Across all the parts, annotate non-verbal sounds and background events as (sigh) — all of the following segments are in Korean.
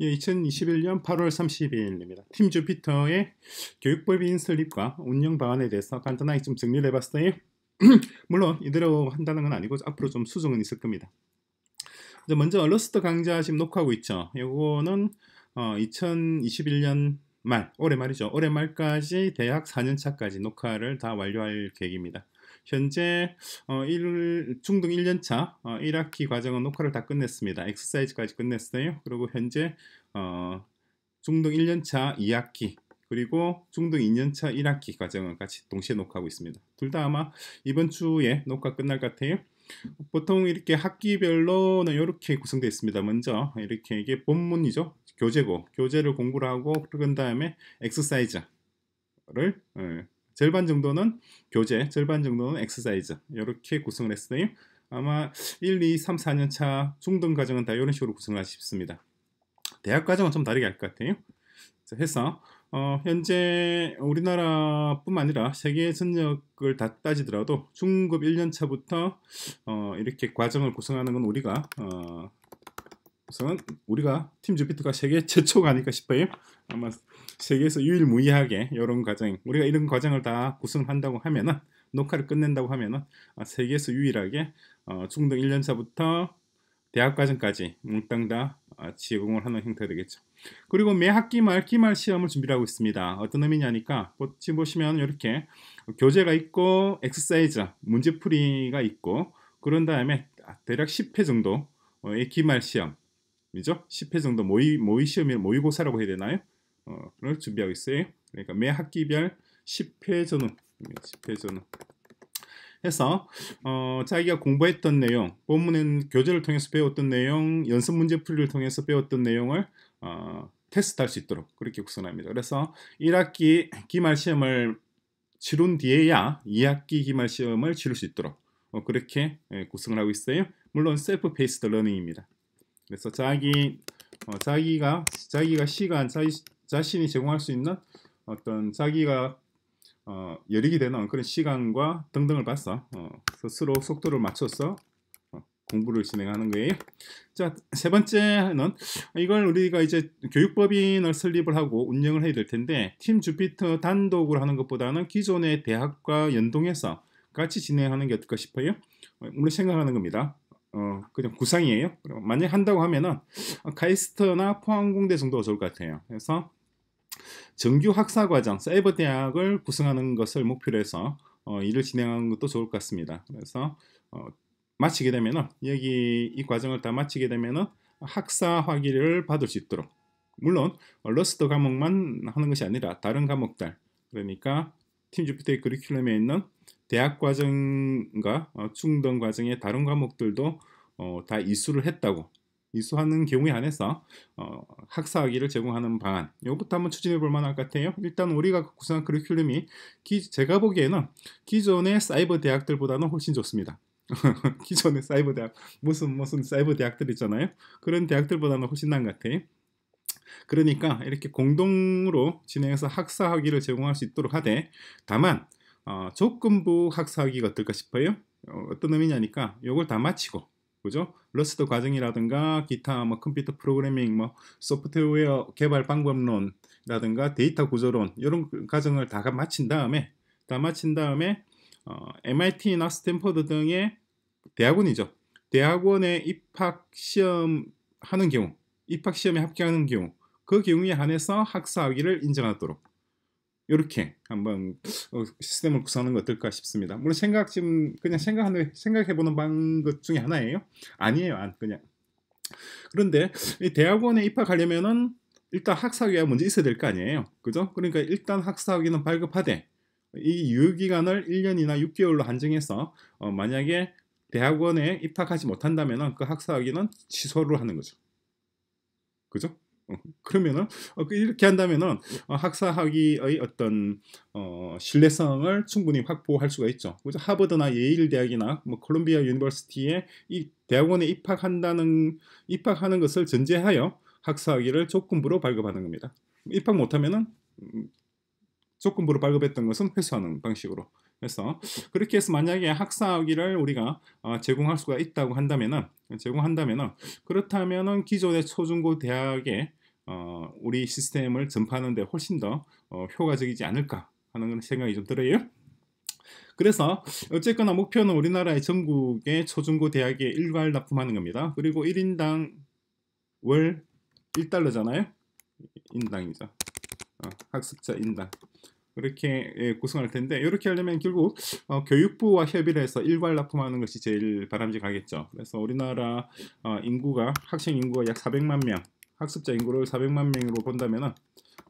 2021년 예, 8월 30일입니다. 팀 주피터의 교육법인 설립과 운영 방안에 대해서 간단하게 좀 정리를 해봤어요. (clears throat) 물론 이대로 한다는 건 아니고 앞으로 좀 수정은 있을 겁니다. 먼저 러스트 강좌 지금 녹화하고 있죠. 이거는 어, 2021년 말, 올해 말이죠. 올해 말까지 대학 4년차까지 녹화를 다 완료할 계획입니다. 현재 어, 1, 중등 1년차 어, 1학기 과정은 녹화를 다 끝냈습니다. 엑스사이즈까지 끝냈어요. 그리고 현재 어, 중등 1년차 2학기 그리고 중등 2년차 1학기 과정은 같이 동시에 녹화하고 있습니다. 둘 다 아마 이번 주에 녹화 끝날 것 같아요. 보통 이렇게 학기별로는 이렇게 구성되어 있습니다. 먼저 이렇게 이게 본문이죠. 교재고 교재를 공부를 하고 그런 다음에 엑스사이즈를 예, 절반 정도는 교재 절반 정도는 엑스사이즈 이렇게 구성을 했어요 아마 1, 2, 3, 4년 차 중등 과정은 다 이런 식으로 구성을 하십습니다 대학 과정은 좀 다르게 할 것 같아요 해서 어, 현재 우리나라뿐만 아니라 세계 전역을 다 따지더라도 중급 1년차부터 어, 이렇게 과정을 구성하는 건 우리가 어, 우선 우리가 팀즈피터가 세계 최초가 아닐까 싶어요. 아마 세계에서 유일무이하게 이런 과정, 우리가 이런 과정을 다 구성한다고 하면은 녹화를 끝낸다고 하면은 아, 세계에서 유일하게 어, 중등 1년차부터 대학 과정까지 몽땅 다 제공을 아, 하는 형태가 되겠죠. 그리고 매 학기 말 기말 시험을 준비 하고 있습니다. 어떤 의미냐니까 보시 보시면 이렇게 교재가 있고 엑스사이즈 문제풀이가 있고 그런 다음에 대략 10회 정도의 기말 시험 그죠? 10회 정도 모의 모의 시험이나 모의고사라고 해야 되나요? 어,를 준비하고 있어요. 그러니까 매 학기별 10회 전후, 10회 전후 해서 어, 자기가 공부했던 내용, 본문은 교재를 통해서 배웠던 내용, 연습 문제 풀이를 통해서 배웠던 내용을 어, 테스트할 수 있도록 그렇게 구성합니다. 그래서 1학기 기말 시험을 치룬 뒤에야 2학기 기말 시험을 치를 수 있도록 어, 그렇게 예, 구성을 하고 있어요. 물론 셀프 페이스드 러닝입니다. 그래서 자기 어, 자기가 자기가 시간 자기, 자신이 제공할 수 있는 어떤 자기가 어, 여력이 되는 그런 시간과 등등을 봤어 어, 스스로 속도를 맞춰서 어, 공부를 진행하는 거예요. 자, 세 번째는 이걸 우리가 이제 교육법인을 설립을 하고 운영을 해야 될 텐데 팀 주피터 단독으로 하는 것보다는 기존의 대학과 연동해서 같이 진행하는 게 어떨까 싶어요. 우리 어, 생각하는 겁니다. 그냥 구상이에요. 만약 한다고 하면은 카이스트나 포항공대 정도가 좋을 것 같아요. 그래서 정규 학사 과정 사이버 대학을 구성하는 것을 목표로 해서 어, 일을 진행하는 것도 좋을 것 같습니다. 그래서 어, 마치게 되면은 여기 이 과정을 다 마치게 되면은 학사 학위를 받을 수 있도록 물론 러스트 과목만 하는 것이 아니라 다른 과목들 그러니까 팀 주피터의 그리큘럼에 있는 대학 과정과 어, 충동 과정의 다른 과목들도 어, 다 이수를 했다고 이수하는 경우에 한해서 어, 학사학위를 제공하는 방안 이것부터 한번 추진해 볼 만할 것 같아요 일단 우리가 구성한 커리큘럼이 기, 제가 보기에는 기존의 사이버 대학들보다는 훨씬 좋습니다 (laughs) 기존의 사이버 대학 무슨 무슨 사이버 대학들 있잖아요 그런 대학들보다는 훨씬 나은 것 같아요 그러니까 이렇게 공동으로 진행해서 학사학위를 제공할 수 있도록 하되 다만 어, 조건부 학사학위가 어떨까 싶어요 어, 어떤 의미냐니까 이걸 다 마치고 그죠? 러스트 과정이라든가 기타 뭐 컴퓨터 프로그래밍 뭐 소프트웨어 개발 방법론이라든가 데이터 구조론 이런 그 과정을 다 마친 다음에 다 마친 다음에 어, MIT나 스탠퍼드 등의 대학원이죠. 대학원에 입학 시험 하는 경우, 입학 시험에 합격하는 경우, 그 경우에 한해서 학사학위를 인정하도록 이렇게 한번 어, 시스템을 구성하는 것 어떨까 싶습니다. 물론 생각 지금 그냥 생각하는 생각해보는 방법 중에 하나예요. 아니에요, 안 그냥. 그런데 대학원에 입학하려면은 일단 학사학위가 먼저 있어야 될 거 아니에요. 그죠? 그러니까 일단 학사학위는 발급하되 이 유효기간을 1년이나 6개월로 한정해서 어 만약에 대학원에 입학하지 못한다면 그 학사학위는 취소를 하는 거죠. 그죠? 그러면은 어, 그 이렇게 한다면은 어, 학사학위의 어떤 어, 신뢰성을 충분히 확보할 수가 있죠. 그래서 하버드나 예일 대학이나 뭐 콜롬비아 유니버시티에 이 대학원에 입학한다는 입학하는 것을 전제하여 학사학위를 조건부로 발급하는 겁니다. 입학 못하면은 음, 조건부로 발급했던 것은 회수하는 방식으로 해서 그렇게 해서 만약에 학사학위를 우리가 어, 제공할 수가 있다고 한다면은 제공한다면은 그렇다면은 기존의 초중고 대학에 어, 우리 시스템을 전파하는데 훨씬 더 어, 효과적이지 않을까 하는 그런 생각이 좀 들어요. 그래서 어쨌거나 목표는 우리나라의 전국의 초중고 대학에 일괄 납품하는 겁니다. 그리고 1인당 월 1달러잖아요. 인당이죠. 어, 학습자 인당. 그렇게 예, 구성할 텐데 이렇게 하려면 결국 어, 교육부와 협의를 해서 일괄 납품하는 것이 제일 바람직하겠죠. 그래서 우리나라 어, 인구가 학생 인구가 약 400만 명 학습자 인구를 400만 명으로 본다면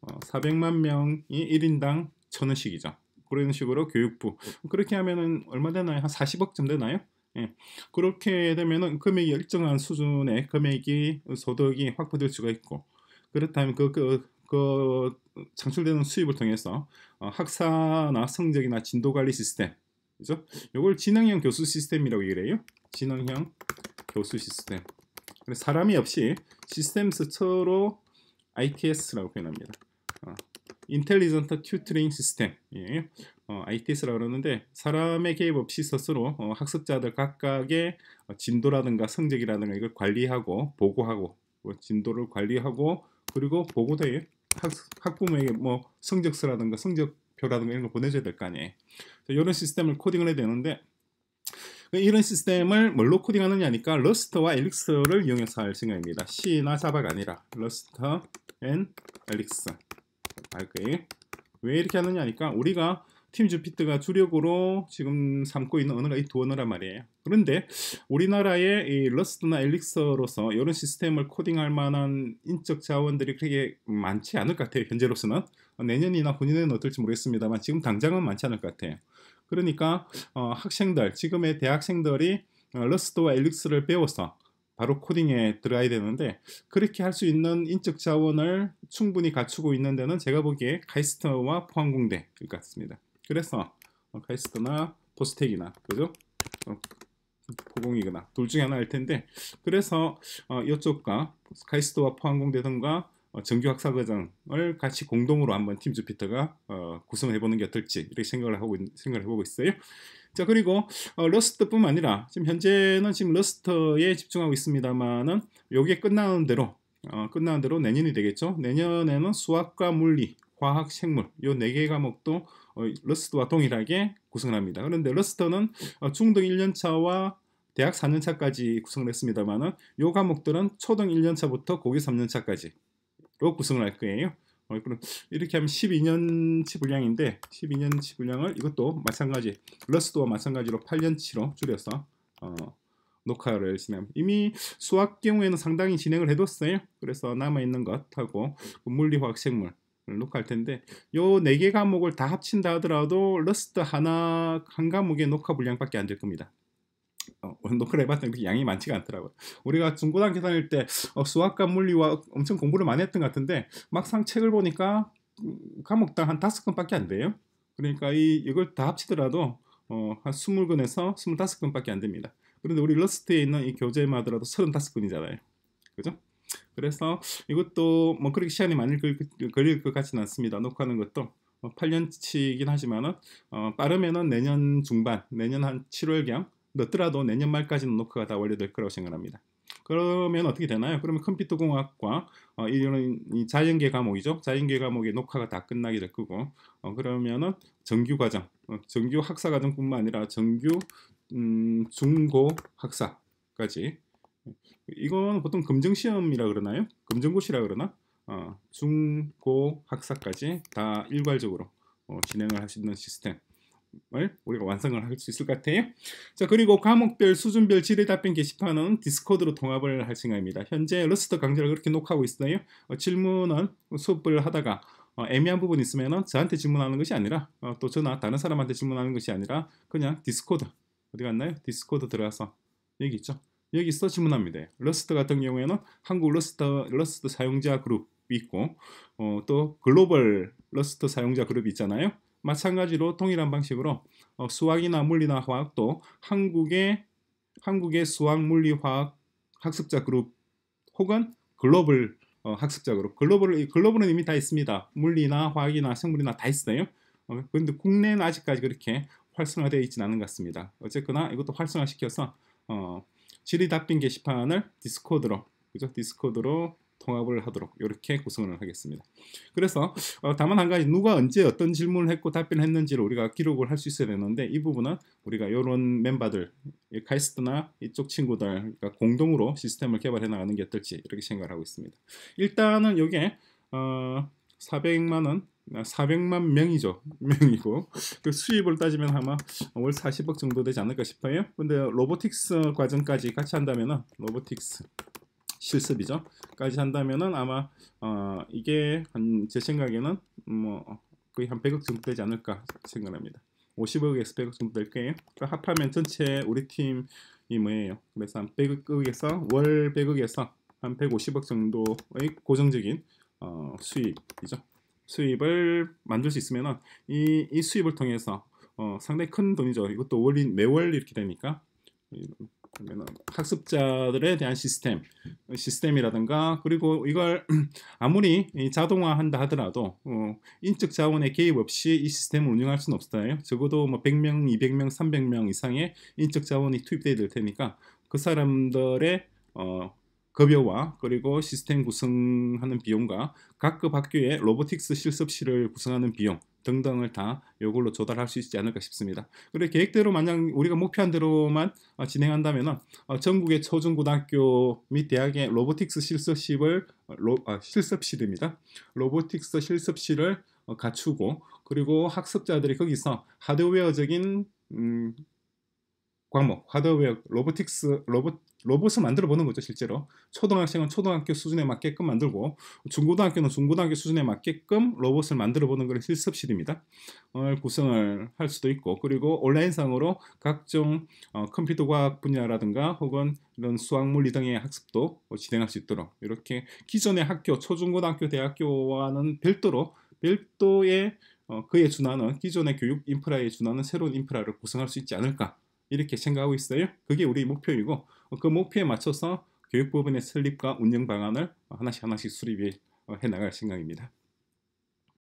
어, 400만 명이 1인당 천원씩이죠 그런 식으로 교육부 그렇게 하면은 얼마 되나요? 한 40억쯤 되나요? 예. 그렇게 되면은 금액이 일정한 수준의 금액이 소득이 확보될 수가 있고 그렇다면 그, 그, 그 창출되는 수입을 통해서 어, 학사나 성적이나 진도 관리 시스템 그죠? 이걸 진흥형 교수 시스템이라고 얘기를 해요. 진흥형 교수 시스템. 사람이 없이 시스템스처로 ITS라고 표현합니다. 어, Intelligent Tutoring System 예. 어, ITS라고 그러는데 사람의 개입 없이 스스로 어, 학습자들 각각의 어, 진도라든가 성적이라든가 이걸 관리하고 보고하고 뭐 진도를 관리하고 그리고 보고대에 학, 부모에게뭐 성적서라든가 성적표라든가 이런 걸 보내줘야 될 거 아니에요. 이런 시스템을 코딩을 해야 되는데 그러니까 이런 시스템을 뭘로 코딩하느냐니까 러스트와 엘릭스를 이용해서 할 생각입니다. C나 자바가 아니라 러스트 앤 엘릭스 할 거예요. 왜 이렇게 하느냐니까 우리가 팀즈피트가 주력으로 지금 삼고 있는 언어가 이 두 언어란 말이에요. 그런데 우리나라의 이 러스트나 엘릭서로서 이런 시스템을 코딩할 만한 인적 자원들이 그렇게 많지 않을 것 같아요. 현재로서는 내년이나 후년에는 어떨지 모르겠습니다만 지금 당장은 많지 않을 것 같아요. 그러니까 어, 학생들 지금의 대학생들이 어, 러스트와 엘릭스를 배워서 바로 코딩에 들어야 되는데 그렇게 할 수 있는 인적 자원을 충분히 갖추고 있는 데는 제가 보기에 카이스트와 포항공대일 것 같습니다. 그래서 어, 카이스트나 포스텍이나 그죠? 어, 포공이거나 둘 중에 하나일 텐데 그래서 이쪽과 카이스트와 포항공대 등과 어, 정규 학사과정을 같이 공동으로 한번 팀 주피터가 어, 구성해보는 게 어떨지 이렇게 생각을 하고 생각을 해보고 있어요. 자 그리고 어, 러스트뿐만 아니라 지금 현재는 지금 러스트에 집중하고 있습니다만은 요게 끝나는 대로 어, 끝나는 대로 내년이 되겠죠. 내년에는 수학과 물리, 과학 생물 요 네 개 과목도 어, 러스트와 동일하게 구성을 합니다. 그런데 러스트는 어, 중등 1년차와 대학 4년차까지 구성을 했습니다만은 요 과목들은 초등 1년차부터 고교 3년차까지 로 구성을 할 거예요. 어, 그럼 이렇게 하면 12년치 분량인데 12년치 분량을 이것도 마찬가지 러스도와 마찬가지로 8년치로 줄여서 어, 녹화를 진행 이미 수학 경우에는 상당히 진행을 해뒀어요. 그래서 남아있는 것하고 물리, 화학, 생물 녹화할 텐데 요네개 과목을 다 합친다 하더라도 러스트 하나 한 과목의 녹화 분량밖에 안 될 겁니다. 어, 운동을 해봤더니 그렇게 양이 많지가 않더라고요. 우리가 중고등학교 다닐 때 어, 수학과 물리와 엄청 공부를 많이 했던 것 같은데 막상 책을 보니까 음, 과목당 한 다섯 건밖에 안 돼요. 그러니까 이, 이걸 다 합치더라도 어, 한 스물 권에서 스물다섯 권밖에안 됩니다. 그런데 우리 러스트에 있는 이 교재마더라도 서른다섯 권이잖아요 그죠? 그래서 이것도 뭐 그렇게 시간이 많이 걸릴 것 같지는 않습니다. 녹화하는 것도 8년치이긴 뭐 하지만은 어, 빠르면은 내년 중반, 내년 한 7월경 넣더라도 내년 말까지는 노크가 다 완료될 거라고 생각합니다. 그러면 어떻게 되나요? 그러면 컴퓨터공학과 어, 이런 이 자연계 과목이죠. 자연계 과목의 녹화가 다 끝나게 될 거고, 어, 그러면은 정규 과정, 어, 정규 학사 과정뿐만 아니라 정규 음, 중고 학사까지. 이건 보통 검정 시험이라 그러나요? 검정고시라 그러나? 어, 중고 학사까지 다 일괄적으로 어, 진행을 할 수 있는 시스템. 을 우리가 완성을 할 수 있을 것 같아요. 자 그리고 과목별 수준별 질의답변 게시판은 디스코드로 통합을 할 생각입니다. 현재 러스트 강좌를 그렇게 녹화하고 있어요. 어, 질문은 수업을 하다가 어, 애매한 부분 있으면 저한테 질문하는 것이 아니라 어, 또 저나 다른 사람한테 질문하는 것이 아니라 그냥 디스코드 어디 갔나요? 디스코드 들어가서 여기 있죠. 여기서 질문합니다. 러스트 같은 경우에는 한국 러스트 러스트 사용자 그룹 있고 어, 또 글로벌 러스트 사용자 그룹이 있잖아요. 마찬가지로 동일한 방식으로 어, 수학이나 물리나 화학도 한국의 한국의 수학, 물리, 화학 학습자 그룹 혹은 글로벌 어, 학습자 그룹 글로벌 글로벌은 이미 다 있습니다. 물리나 화학이나 생물이나 다 있어요. 어, 그런데 국내는 아직까지 그렇게 활성화되어 있지는 않은 것 같습니다. 어쨌거나 이것도 활성화시켜서 어, 질의답변 게시판을 디스코드로 그죠? 디스코드로 통합을 하도록 이렇게 구성을 하겠습니다. 그래서 어, 다만 한 가지 누가 언제 어떤 질문을 했고 답변을 했는지를 우리가 기록을 할 수 있어야 되는데 이 부분은 우리가 이런 멤버들 카이스트나 이쪽 친구들 그러니까 공동으로 시스템을 개발해 나가는 게 어떨지 이렇게 생각을 하고 있습니다. 일단은 이게 어, 400만 원 400만 아, 명이죠. (laughs) 명이고 그 수입을 따지면 아마 월 40억 정도 되지 않을까 싶어요. 근데 로보틱스 과정까지 같이 한다면 은 로보틱스 실습이죠. 까지 한다면은 아마 어, 이게 한제 생각에는 뭐 거의 한 100억 정도 되지 않을까 생각합니다. 50억에서 100억 정도 될 거예요. 그러니까 합하면 전체 우리 팀이 뭐예요. 그래서 한 100억에서 월 100억에서 한 150억 정도의 고정적인 어, 수입이죠. 수입을 만들 수 있으면 이, 이 수입을 통해서 어, 상당히 큰 돈이죠. 이것도 월인 매월 이렇게 되니까 그러면 학습자들에 대한 시스템, 시스템이라든가 그리고 이걸 (clears throat) 아무리 자동화한다 하더라도 어, 인적 자원의 개입 없이 이 시스템을 운영할 수는 없어요. 적어도 뭐 100명, 200명, 300명 이상의 인적 자원이 투입돼야 될 테니까 그 사람들의 어, 급여와 그리고 시스템 구성하는 비용과 각급 학교의 로보틱스 실습실을 구성하는 비용 등등을 다 이걸로 조달할 수 있지 않을까 싶습니다. 그리고 계획대로 만약 우리가 목표한 대로만 진행한다면 어, 전국의 초중고등학교 및 대학의 로보틱스 실습실을 어, 로, 아, 실습실입니다. 로보틱스 실습실을 어, 갖추고 그리고 학습자들이 거기서 하드웨어적인 음, 과목, 뭐, 하드웨어, 로보틱스, 로봇, 로봇을 만들어 보는 거죠 실제로 초등학생은 초등학교 수준에 맞게끔 만들고 중고등학교는 중고등학교 수준에 맞게끔 로봇을 만들어 보는 것을 실습실입니다 어, 구성을 할 수도 있고 그리고 온라인상으로 각종 어, 컴퓨터 과학 분야라든가 혹은 이런 수학 물리 등의 학습도 진행할 수 있도록 이렇게 기존의 학교 초중고등학교 대학교와는 별도로 별도의 어, 그에 준하는 기존의 교육 인프라에 준하는 새로운 인프라를 구성할 수 있지 않을까 이렇게 생각하고 있어요. 그게 우리 목표이고 그 목표에 맞춰서 교육 부분의 설립과 운영 방안을 하나씩 하나씩 수립해 어, 나갈 생각입니다.